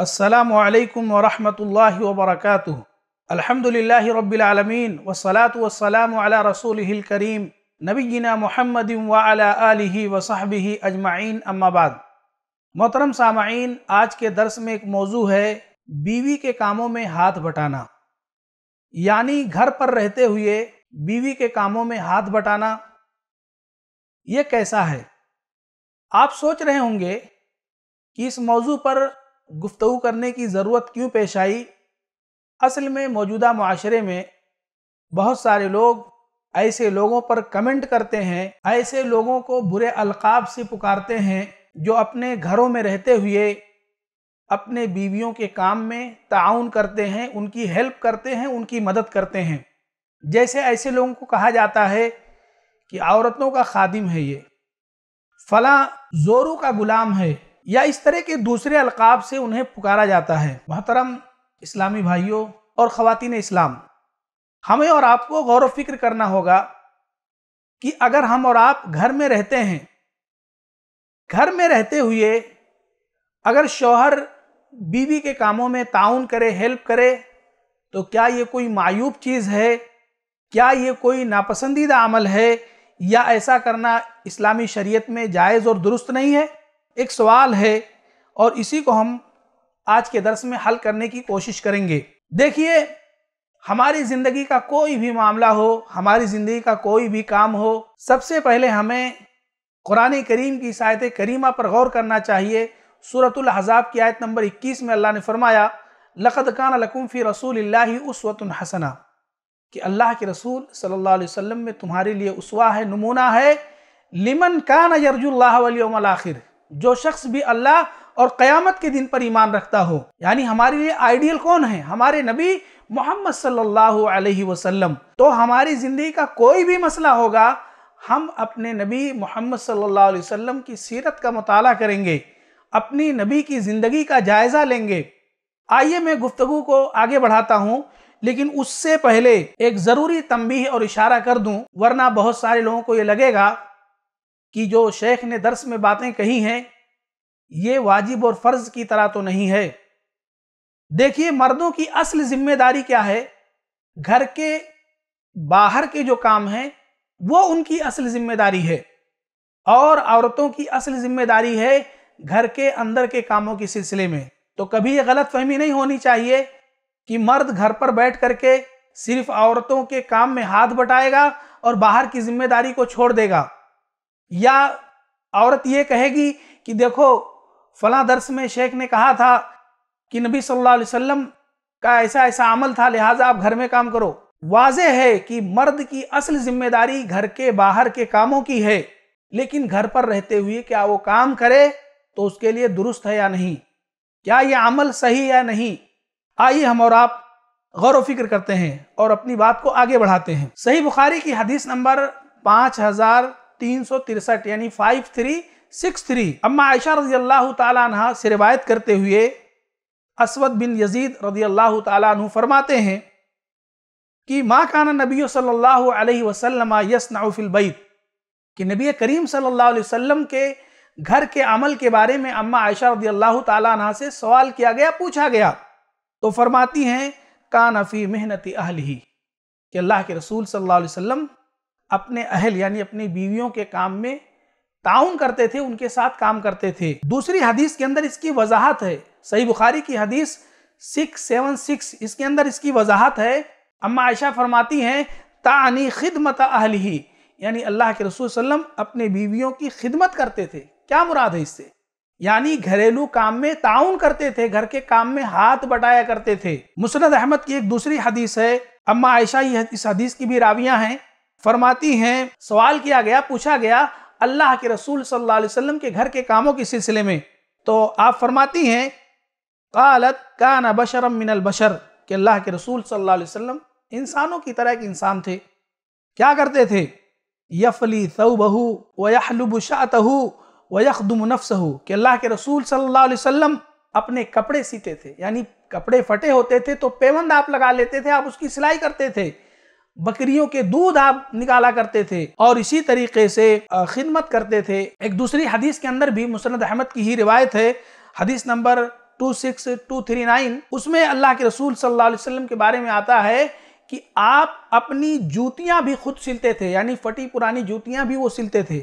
असलकम वरहमल वबरक अलहमदिल्ला रबालमीन वसलात वसलाम रसूल करीम नबीना महमद वाली वसाहबी अजमाइन अम्माबाद मोहतरम सामाइन आज के दर्स में एक मौजू है बीवी के कामों में हाथ बटाना यानी घर पर रहते हुए बीवी के कामों में हाथ बटाना ये कैसा है आप सोच रहे होंगे कि इस मौजू पर गुफ्तु करने की ज़रूरत क्यों पेश आई असल में मौजूदा माशरे में बहुत सारे लोग ऐसे लोगों पर कमेंट करते हैं ऐसे लोगों को बुरे अलकाब से पुकारते हैं जो अपने घरों में रहते हुए अपने बीवियों के काम में ताउन करते हैं उनकी हेल्प करते हैं उनकी मदद करते हैं जैसे ऐसे लोगों को कहा जाता है कि औरतों का खादिम है ये फला जोरू का गुलाम है या इस तरह के दूसरे अलकाब से उन्हें पुकारा जाता है महतरम इस्लामी भाइयों और ख़वान इस्लाम हमें और आपको गौर फिक्र करना होगा कि अगर हम और आप घर में रहते हैं घर में रहते हुए अगर शौहर बीवी के कामों में ताउन करे हेल्प करे तो क्या ये कोई मायूब चीज़ है क्या ये कोई नापसंदीदा अमल है या ऐसा करना इस्लामी शरीयत में जायज़ और दुरुस्त नहीं है एक सवाल है और इसी को हम आज के दर्श में हल करने की कोशिश करेंगे देखिए हमारी ज़िंदगी का कोई भी मामला हो हमारी ज़िंदगी का कोई भी काम हो सबसे पहले हमें कुरान करीम की शायत करीमा पर गौर करना चाहिए सूरतुल हज़ाब की आयत नंबर 21 में अल्लाह ने फरमाया लक़द कान लकुम फ़ी रसूल उसवत हसना कि अल्लाह के रसूल सल्ला वसम में तुम्हारे लिए उसवा है नमूना है लिमन कान यरजुल्लाह जो शख्स भी अल्लाह और क़यामत के दिन पर ईमान रखता हो यानी हमारे लिए आइडियल कौन है हमारे नबी मोहम्मद सल्लल्लाहु अलैहि वसल्लम तो हमारी ज़िंदगी का कोई भी मसला होगा हम अपने नबी मोहम्मद सल्लल्लाहु अलैहि वसल्लम की सीरत का मताल करेंगे अपनी नबी की ज़िंदगी का जायज़ा लेंगे आइए मैं गुफ्तु को आगे बढ़ाता हूँ लेकिन उससे पहले एक ज़रूरी तंबीह और इशारा कर दूं वरना बहुत सारे लोगों को ये लगेगा कि जो शेख ने दर्स में बातें कही हैं ये वाजिब और फ़र्ज की तरह तो नहीं है देखिए मर्दों की असल जिम्मेदारी क्या है घर के बाहर के जो काम हैं वो उनकी असल जिम्मेदारी है और औरतों की असल जिम्मेदारी है घर के अंदर के कामों के सिलसिले में तो कभी ये गलत फहमी नहीं होनी चाहिए कि मर्द घर पर बैठ करके सिर्फ औरतों के काम में हाथ बटाएगा और बाहर की जिम्मेदारी को छोड़ देगा या औरत ये कहेगी कि देखो फला दर्स में शेख ने कहा था कि नबी सल्लल्लाहु अलैहि वसल्लम का ऐसा ऐसा अमल था लिहाजा आप घर में काम करो वाजे है कि मर्द की असल जिम्मेदारी घर के बाहर के कामों की है लेकिन घर पर रहते हुए क्या वो काम करे तो उसके लिए दुरुस्त है या नहीं क्या ये अमल सही या नहीं आइए हम और आप गौर व फिक्र करते हैं और अपनी बात को आगे बढ़ाते हैं सही बुखारी की हदीस नंबर पाँच हजार यानी फाइव थ्री सिक्स थ्री अम्मा आयशा रजी अल्लाह तह से रिवायत करते हुए असवद बिन यजीद रजी अल्लाह तु फरमाते हैं कि माँ काना नबी सल्लल्लाहु अलैहि वसल्लम यसनाफिलबैत कि नबी करीम सल्ला अलैहि के घर के अमल के बारे में अम्मा आयशा रजी अल्लाह तह से सवाल किया गया पूछा गया तो फरमाती हैं का नफ़ी मेहनत अहल ही कि अल्लाह के रसूल सल्ला अलैहि अपने अहल यानी अपनी बीवियों के काम में ताउन करते थे उनके साथ काम करते थे दूसरी हदीस के अंदर इसकी वजाहत है सही बुखारी की हदीस सिक्स सेवन सिक्स इसके अंदर इसकी वजाहत है अम्मा आयशा फरमाती हैं तानी खिदमत अहल ही यानी अल्लाह के रसूल सल्लम अपने बीवियों की खिदमत करते थे क्या मुराद है इससे यानी घरेलू काम में ताउन करते थे घर के काम में हाथ बटाया करते थे मुसनद अहमद की एक दूसरी हदीस है अम्मा आयशा इस हदीस की भी रावियां हैं फरमाती हैं सवाल किया गया पूछा गया अल्लाह के रसूल सल्लल्लाहु अलैहि वसल्लम के घर के कामों के सिलसिले में तो आप फरमाती हैं कालत का बशरम मिनल बशर के अल्लाह के रसूल सल्लल्लाहु अलैहि वसल्लम इंसानों की तरह के इंसान थे क्या करते थे यफली सऊबहू व वयखदम नफ्सहू के अल्लाह के रसूल सल्लल्लाहु अलैहि वसल्लम अपने कपड़े सीते थे यानी कपड़े फटे होते थे तो पेमंद आप लगा लेते थे आप उसकी सिलाई करते थे बकरियों के दूध आप निकाला करते थे और इसी तरीके से खिदमत करते थे एक दूसरी हदीस के अंदर भी मुसरद अहमद की ही रिवायत है हदीस नंबर two six two three nine उसमें अल्लाह के रसूल सल्लल्लाहु अलैहि वसल्लम के बारे में आता है कि आप अपनी जूतियां भी खुद सिलते थे यानी फटी पुरानी जूतियां भी वो सिलते थे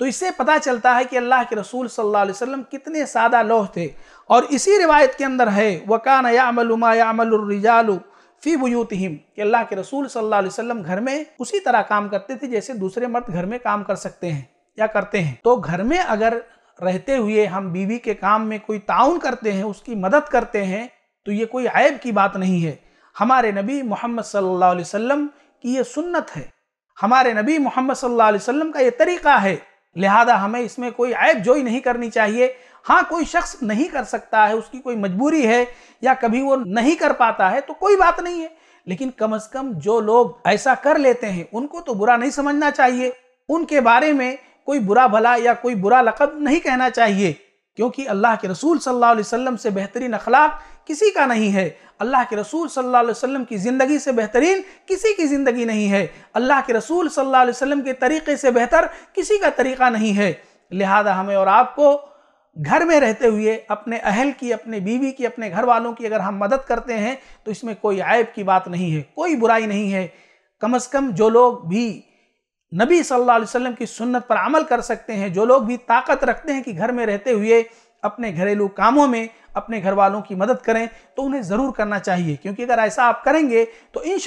तो इससे पता चलता है कि अल्लाह के रसूल सल्लल्लाहु अलैहि वसल्लम कितने सादा लोह थे और इसी रिवायत के अंदर है वकान यामलुमा यामलरिजालू फी हिम कि अल्लाह के रसूल सल्लल्लाहु अलैहि वसल्लम घर में उसी तरह काम करते थे जैसे दूसरे मर्द घर में काम कर सकते हैं या करते हैं तो घर में अगर रहते हुए हम बीवी के काम में कोई ताउन करते हैं उसकी मदद करते हैं तो ये कोई ऐब की बात नहीं है हमारे नबी मोहम्मद सल्लल्लाहु अलैहि वसल्लम की ये सुन्नत है हमारे नबी मोहम्मद सल्लल्लाहु अलैहि वसल्लम का ये तरीका है लिहाजा हमें इसमें कोई ऐब जोई नहीं करनी चाहिए हाँ कोई शख्स नहीं कर सकता है उसकी कोई मजबूरी है या कभी वो नहीं कर पाता है तो कोई बात नहीं है लेकिन कम से कम जो लोग ऐसा कर लेते हैं उनको तो बुरा नहीं समझना चाहिए उनके बारे में कोई बुरा भला या कोई बुरा लकब नहीं कहना चाहिए क्योंकि अल्लाह के रसूल सल्लल्लाहु अलैहि वसल्लम से बेहतरीन अखलाक किसी का नहीं है अल्लाह के रसूल सल्लल्लाहु अलैहि वसल्लम की ज़िंदगी से बेहतरीन किसी की ज़िंदगी नहीं है अल्लाह के रसूल सल्लल्लाहु अलैहि वसल्लम के तरीक़े से बेहतर किसी का तरीक़ा नहीं है लिहाजा हमें और आपको घर में रहते हुए अपने अहल की अपने बीवी की अपने घर वालों की अगर हम मदद करते हैं तो इसमें कोई ऐब की बात नहीं है कोई बुराई नहीं है कम अज़ कम जो लोग भी नबी सल्लल्लाहु अलैहि वसल्लम की सुन्नत पर अमल कर सकते हैं जो लोग भी ताकत रखते हैं कि घर में रहते हुए अपने घरेलू कामों में अपने घर वालों की मदद करें तो उन्हें ज़रूर करना चाहिए क्योंकि अगर ऐसा आप करेंगे तो इन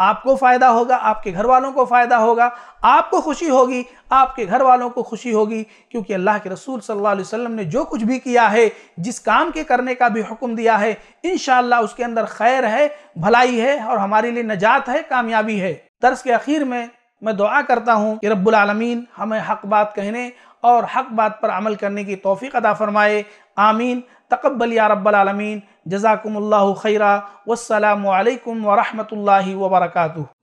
आपको फ़ायदा होगा आपके घर वालों को फ़ायदा होगा आपको खुशी होगी आपके घर वालों को खुशी होगी क्योंकि अल्लाह के रसूल सल्लल्लाहु अलैहि वसल्लम ने जो कुछ भी किया है जिस काम के करने का भी हुक्म दिया है इन उसके अंदर खैर है भलाई है और हमारे लिए नजात है कामयाबी है तर्स के अखीर में मैं दुआ करता हूँ कि रब्बालमीन हमें हक बात कहने और हक बात पर अमल करने की तोफ़ी अदा फ़रमाए आमीन तकबल या रब्बालमीन جزاكم الله خيرا والسلام عليكم ورحمة الله وبركاته